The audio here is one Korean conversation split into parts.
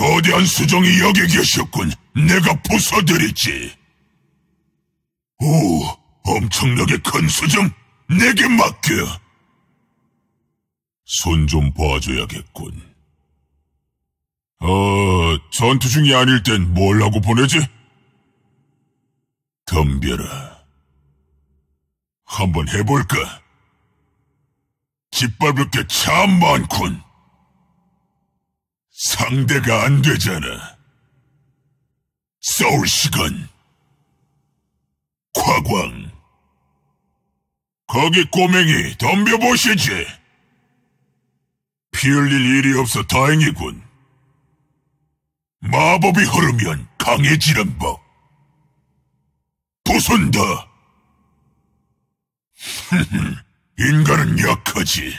거대한 수정이 여기 계셨군. 내가 부숴드리지. 오, 엄청나게 큰 수정 내게 맡겨. 손 좀 봐줘야겠군. 어, 전투 중이 아닐 땐뭘라고 보내지? 덤벼라. 한번 해볼까? 짓밟을 게 참 많군. 상대가 안 되잖아. 싸울 시간. 과광. 거기 꼬맹이 덤벼보시지. 피 흘릴 일이 없어 다행이군. 마법이 흐르면 강해지는 법. 부순다. 인간은 약하지.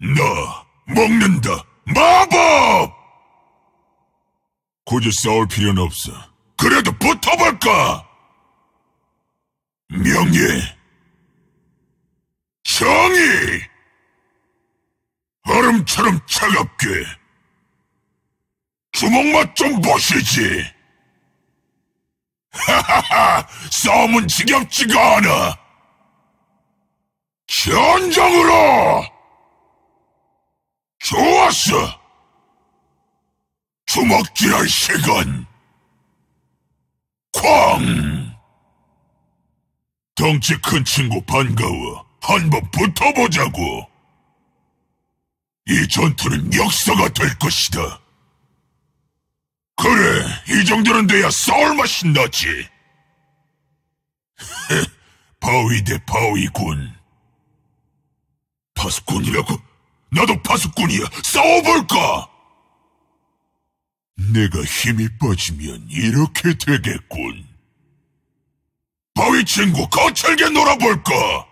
나 먹는다. 마법! 굳이 싸울 필요는 없어. 그래도 붙어볼까? 명예! 정의! 얼음처럼 차갑게! 주먹맛 좀 보시지! 하하하! 싸움은 지겹지가 않아! 전장으로! 좋았어! 주먹질할 시간! 쾅! 덩치 큰 친구 반가워. 한 번 붙어보자고! 이 전투는 역사가 될 것이다. 그래, 이 정도는 돼야 싸울 맛이 나지. 바위 대 바위군. 파수꾼이라고? 나도 파수꾼이야. 싸워볼까? 내가 힘이 빠지면 이렇게 되겠군. 바위 친구 거칠게 놀아볼까?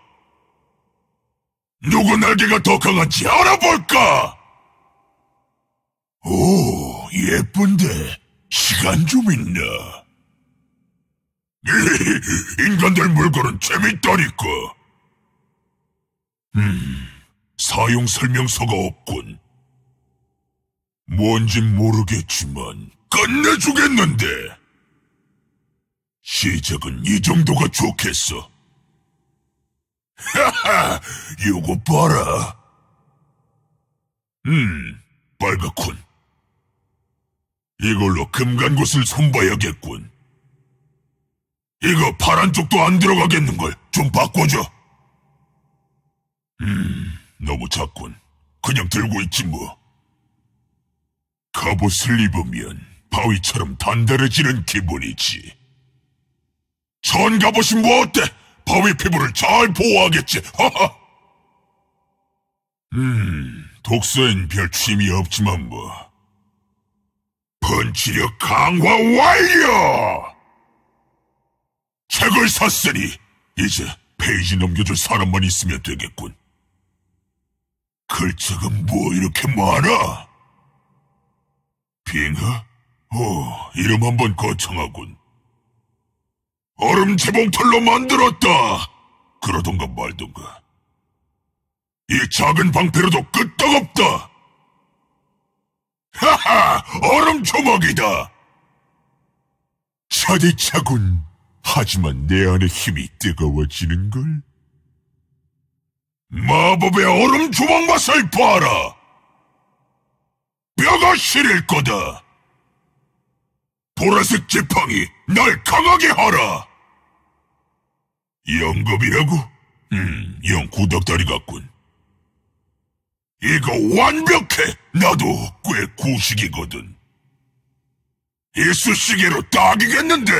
누구 날개가 더 강한지 알아볼까? 오, 예쁜데 시간 좀 있나? 인간들 물건은 재밌다니까. 음... 사용 설명서가 없군. 뭔진 모르겠지만 끝내주겠는데! 시작은 이 정도가 좋겠어. 하하! 요거 봐라! 음, 빨갛군. 이걸로 금간곳을 손봐야겠군. 이거 파란 쪽도 안 들어가겠는걸. 좀 바꿔줘. 음... 너무 작군. 그냥 들고 있지 뭐. 갑옷을 입으면 바위처럼 단단해지는 기분이지. 전 갑옷이 뭐 어때? 바위 피부를 잘 보호하겠지. 하하. 음, 독서엔 별 취미 없지만 뭐. 펀치력 강화 완료! 책을 샀으니 이제 페이지 넘겨줄 사람만 있으면 되겠군. 글자가 뭐 이렇게 많아? 빙하? 어, 이름 한번 거창하군. 얼음 재봉틀로 만들었다! 그러던가 말던가. 이 작은 방패로도 끄떡없다! 하하! 얼음 조막이다! 차디차군. 하지만 내 안의 힘이 뜨거워지는걸? 마법의 얼음 주먹 맛을 봐라! 뼈가 시릴 거다! 보라색 지팡이, 날 강하게 하라! 영겁이라고? 음, 영 구덕다리 같군. 이거 완벽해! 나도 꽤 구식이거든. 일수시계로 딱이겠는데!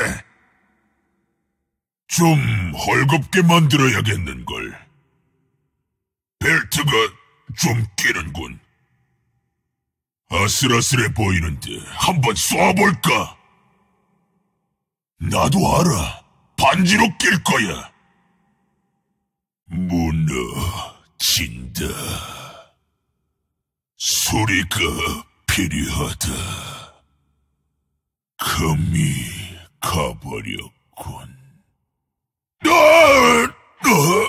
좀 헐겁게 만들어야겠는걸. 벨트가 좀 끼는군. 아슬아슬해 보이는데 한번 쏴볼까? 나도 알아. 반지로 낄 거야. 무너진다. 소리가 필요하다. 금이 가버렸군. 아! 아!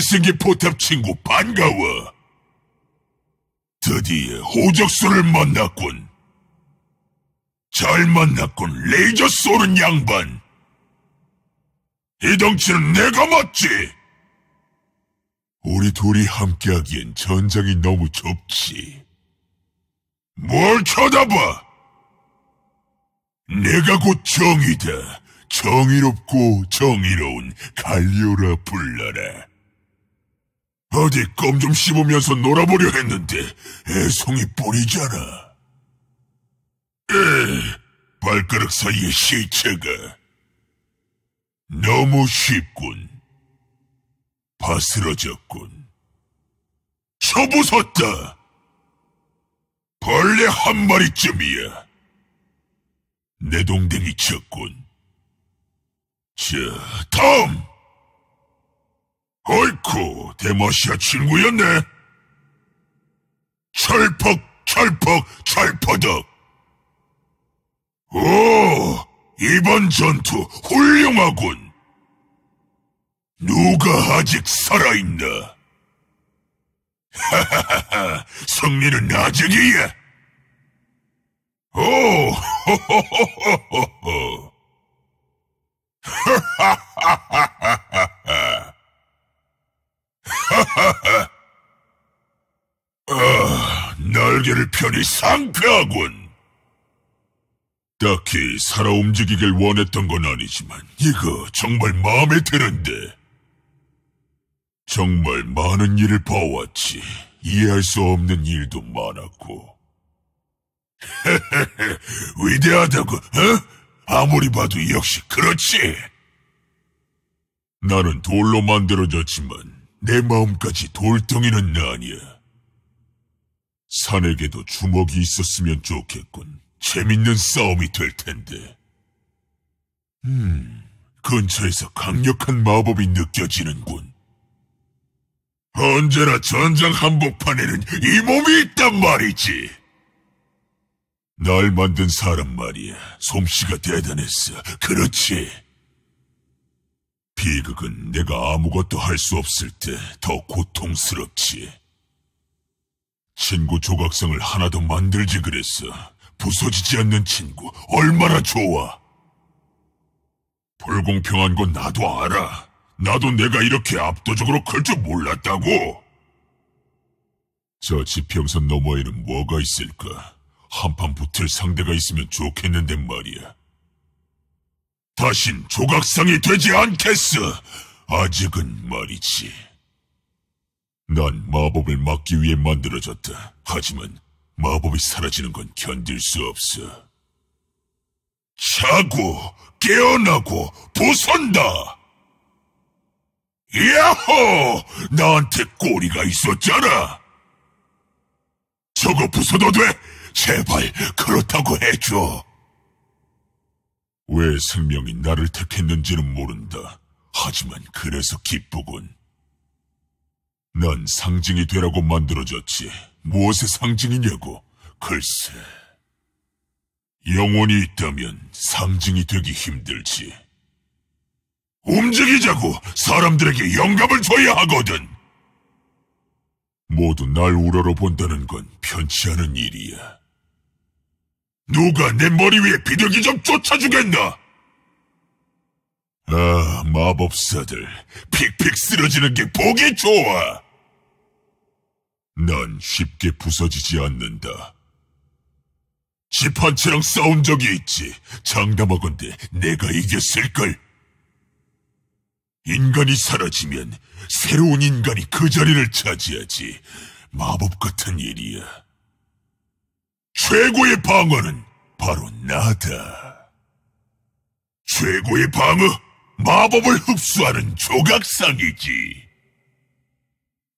잘생긴 포탑 친구 반가워. 드디어 호적수를 만났군. 잘 만났군, 레이저 쏘는 양반. 이 덩치는 내가 맞지? 우리 둘이 함께하기엔 전장이 너무 좁지. 뭘 쳐다봐! 내가 곧 정이다. 정의롭고 정의로운 갈리오라 불러라. 어디 껌 좀 씹으면서 놀아보려 했는데 애송이 뿌리잖아. 에, 발가락 사이에 시체가. 너무 쉽군. 바스러졌군. 쳐부섰다. 벌레 한 마리쯤이야. 내 동댕이 쳤군. 자, 다음! 어이쿠, 대마시아 친구였네. 철퍽, 철퍽, 철퍼덕. 오, 이번 전투 훌륭하군. 누가 아직 살아있나? 하하하하, 승리는 나직이야 오, 호호호호호호. 하하하하하. 아, 날개를 펴니 상쾌하군. 딱히 살아 움직이길 원했던 건 아니지만 이거 정말 마음에 드는데. 정말 많은 일을 봐왔지. 이해할 수 없는 일도 많았고. 헤헤헤, 위대하다고, 어? 아무리 봐도 역시 그렇지. 나는 돌로 만들어졌지만 내 마음까지 돌덩이는 아니야. 산에게도 주먹이 있었으면 좋겠군. 재밌는 싸움이 될 텐데. 음, 근처에서 강력한 마법이 느껴지는군. 언제나 전장 한복판에는 이 몸이 있단 말이지. 날 만든 사람 말이야. 솜씨가 대단했어. 그렇지. 비극은 내가 아무것도 할 수 없을 때 더 고통스럽지. 친구 조각상을 하나 더 만들지 그랬어. 부서지지 않는 친구 얼마나 좋아. 불공평한 건 나도 알아. 나도 내가 이렇게 압도적으로 클 줄 몰랐다고. 저 지평선 너머에는 뭐가 있을까? 한판 붙을 상대가 있으면 좋겠는데 말이야. 다신 조각상이 되지 않겠어. 아직은 말이지. 난 마법을 막기 위해 만들어졌다. 하지만 마법이 사라지는 건 견딜 수 없어. 자고, 깨어나고, 부선다 야호! 나한테 꼬리가 있었잖아! 저거 부숴도 돼! 제발, 그렇다고 해줘! 왜 생명이 나를 택했는지는 모른다. 하지만 그래서 기쁘군. 난 상징이 되라고 만들어졌지. 무엇의 상징이냐고. 글쎄. 영혼이 있다면 상징이 되기 힘들지. 움직이자고 사람들에게 영감을 줘야 하거든. 모두 날 우러러 본다는 건 편치 않은 일이야. 누가 내 머리 위에 비둘기 좀 쫓아주겠나? 아, 마법사들, 픽픽 쓰러지는 게 보기 좋아! 난 쉽게 부서지지 않는다. 집 한 채랑 싸운 적이 있지. 장담하건대 내가 이겼을걸. 인간이 사라지면 새로운 인간이 그 자리를 차지하지. 마법 같은 일이야. 최고의 방어는 바로 나다. 최고의 방어, 마법을 흡수하는 조각상이지.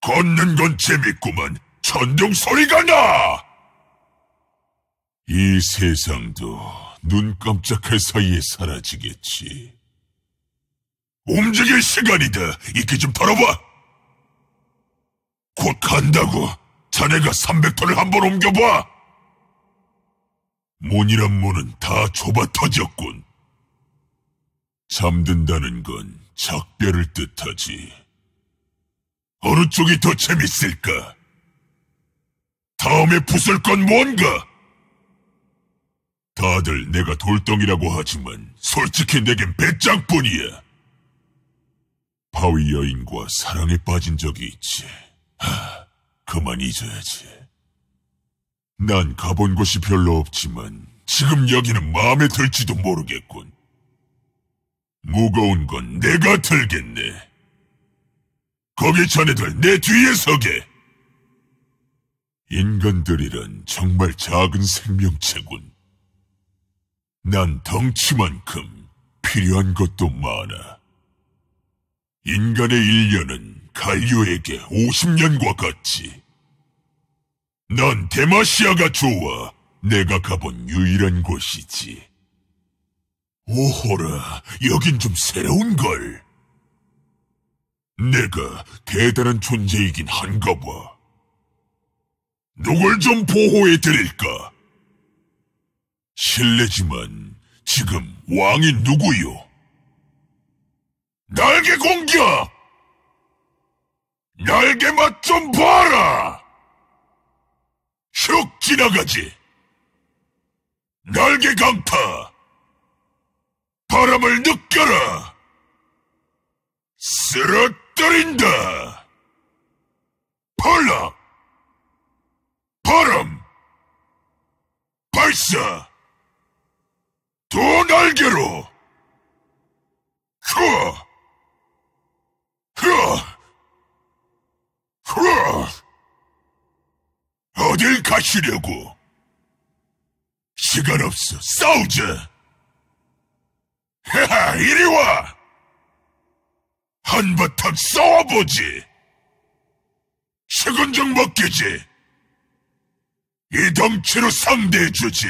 걷는 건 재밌구만 천둥 소리가 나! 이 세상도 눈 깜짝할 사이에 사라지겠지. 움직일 시간이다. 이끼 좀 털어봐. 곧 간다고. 자네가 300톤을 한번 옮겨봐. 문이란문은다 좁아터졌군. 잠든다는 건 작별을 뜻하지. 어느 쪽이 더 재밌을까? 다음에 부술 건 뭔가? 다들 내가 돌덩이라고 하지만 솔직히 내겐 배짱뿐이야. 바위 여인과 사랑에 빠진 적이 있지. 하, 그만 잊어야지. 난 가본 곳이 별로 없지만 지금 여기는 마음에 들지도 모르겠군. 무거운 건 내가 들겠네. 거기 자네들 내 뒤에 서게. 인간들이란 정말 작은 생명체군. 난 덩치만큼 필요한 것도 많아. 인간의 일년은 가이오에게 50년과 같지. 난 데마시아가 좋아. 내가 가본 유일한 곳이지. 오호라, 여긴 좀 새로운걸. 내가 대단한 존재이긴 한가 봐. 누굴 좀 보호해드릴까? 실례지만 지금 왕이 누구요? 날개 공격! 날개 맛 좀 봐라! 지나가지. 날개 강타. 바람을 느껴라. 쓰러뜨린다. 폴락. 바람. 발사. 두 날개로. 흐아. 흐아. 흐아. 어딜 가시려고? 시간 없어. 싸우자. 하하, 이리 와! 한바탕 싸워보지! 식은정 먹기지! 이 덩치로 상대해주지!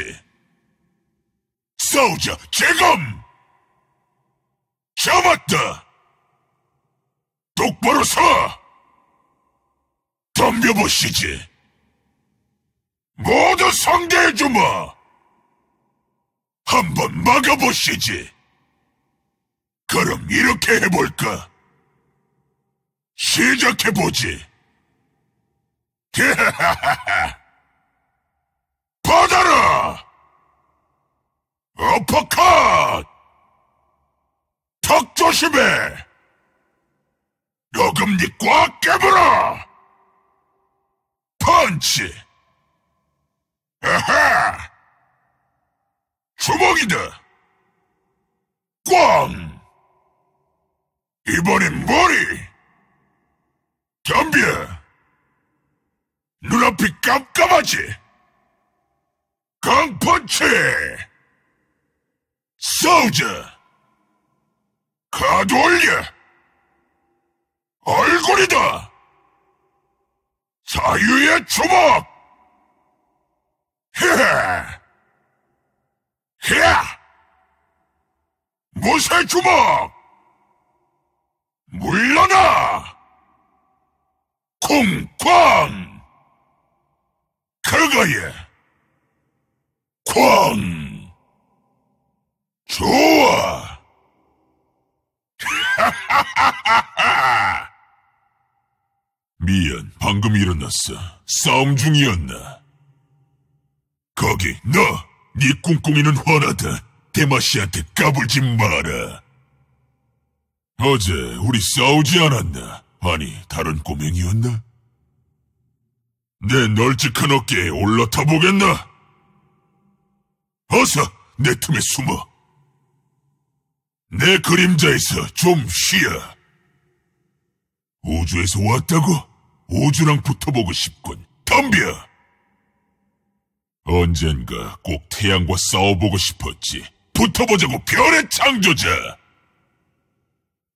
싸우자, 지금! 잡았다! 똑바로 서! 덤벼보시지! 모두 상대해주마! 한번 막아보시지! 그럼 이렇게 해볼까? 시작해보지! 받아라! 어퍼컷! 턱 조심해! 너금니 꽉 깨물어! 펀치! 아하! 주먹이다! 꽝! 이번엔 머리! 덤벼! 눈앞이 깜깜하지? 강펀치! 싸우즈 가드 올려! 얼굴이다! 자유의 주먹! 헤헤! 헤야! 무쇠 주먹! 물러나! 쿵쾅! 그거에! 쾅! 좋아! 미안, 방금 일어났어. 싸움 중이었나? 거기 너! 네 꿍꿍이는 화나다. 대마씨한테 까불지 마라. 어제 우리 싸우지 않았나? 아니, 다른 꼬맹이였나? 내 널찍한 어깨에 올라타 보겠나? 어서 내 틈에 숨어. 내 그림자에서 좀 쉬어. 우주에서 왔다고? 우주랑 붙어보고 싶군. 덤벼! 언젠가 꼭 태양과 싸워보고 싶었지. 붙어보자고 별의 창조자!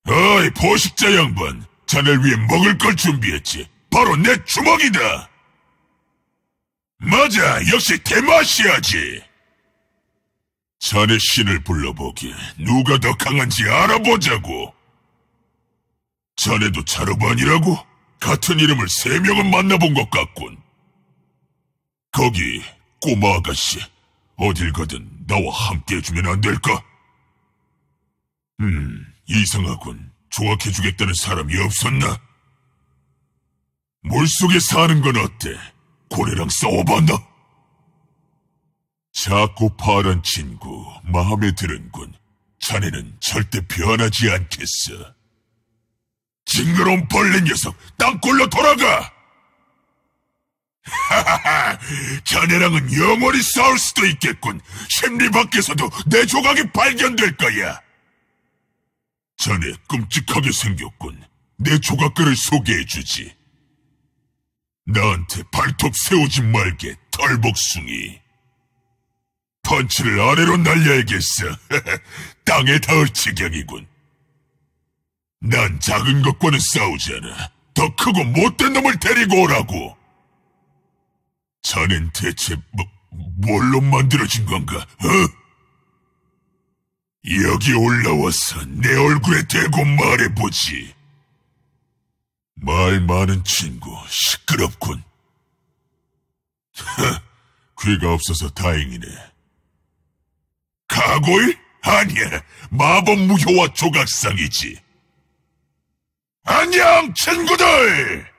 어이, 포식자 양반! 자넬 위해 먹을 걸 준비했지. 바로 내 주먹이다! 맞아, 역시 대마시아지! 자네 신을 불러보기 누가 더 강한지 알아보자고! 자네도 자르반이라고? 같은 이름을 세 명은 만나본 것 같군. 거기 꼬마 아가씨, 어딜 가든 나와 함께 해주면 안 될까? 음, 이상하군. 조악해주겠다는 사람이 없었나? 물속에 사는 건 어때? 고래랑 싸워봤나? 작고 파란 친구, 마음에 드는군. 자네는 절대 변하지 않겠어. 징그러운 벌레 녀석, 땅굴로 돌아가! 하하하, 자네랑은 영원히 싸울 수도 있겠군. 심리 밖에서도 내 조각이 발견될 거야. 자네 끔찍하게 생겼군. 내 조각들을 소개해주지. 나한테 발톱 세우지 말게, 털복숭이. 펀치를 아래로 날려야겠어. 땅에 닿을 지경이군. 난 작은 것과는 싸우지 않아. 더 크고 못된 놈을 데리고 오라고. 자넨 대체 뭐, 뭘로 만들어진 건가, 어? 여기 올라와서 내 얼굴에 대고 말해보지. 말 많은 친구, 시끄럽군. 하, 귀가 없어서 다행이네. 가골? 아니야, 마법 무효와 조각상이지. 안녕, 친구들!